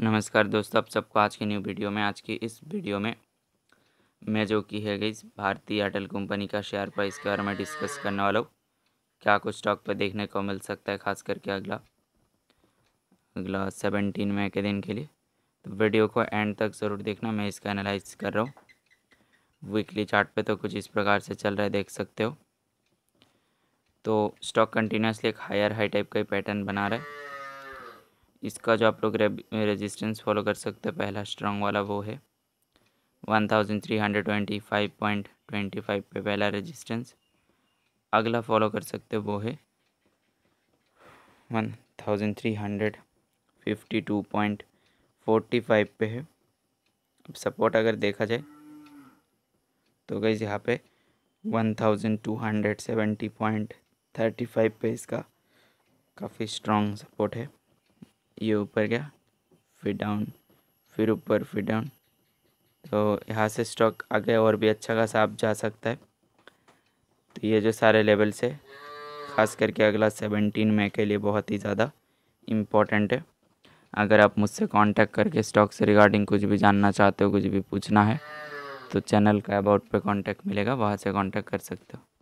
नमस्कार दोस्तों आप सबको आज की न्यू वीडियो में आज की इस वीडियो में मैं जो की है गई भारतीय एयरटेल कंपनी का शेयर प्राइस के बारे में डिस्कस करने वाला हूँ क्या कुछ स्टॉक पर देखने को मिल सकता है खास करके अगला अगला सेवनटीन मई के दिन के लिए तो वीडियो को एंड तक ज़रूर देखना मैं इसका एनालाइज कर रहा हूँ वीकली चार्ट पे तो कुछ इस प्रकार से चल रहा है देख सकते हो तो स्टॉक कंटिन्यूसली एक हायर हाई टाइप का ही पैटर्न बना रहा है इसका जो आप लोग रेजिस्टेंस फॉलो कर सकते हैं पहला स्ट्रॉन्ग वाला वो है one thousand three hundred twenty five point twenty five पे पहला रेजिस्टेंस अगला फॉलो कर सकते वो है one thousand three hundred fifty two point forty five पे है अब सपोर्ट अगर देखा जाए तो गई यहाँ पे one thousand two hundred seventy point thirty five पे इसका काफ़ी स्ट्रॉन्ग सपोर्ट है ये ऊपर गया फिर डाउन फिर ऊपर फिर डाउन तो यहाँ से स्टॉक आगे और भी अच्छा खासा आप जा सकता है तो ये जो सारे लेवल से खास करके अगला सेवनटीन मे के लिए बहुत ही ज़्यादा इम्पोर्टेंट है अगर आप मुझसे कांटेक्ट करके स्टॉक से रिगार्डिंग कुछ भी जानना चाहते हो कुछ भी पूछना है तो चैनल का अबाउट पे कांटेक्ट मिलेगा वहाँ से कांटेक्ट कर सकते हो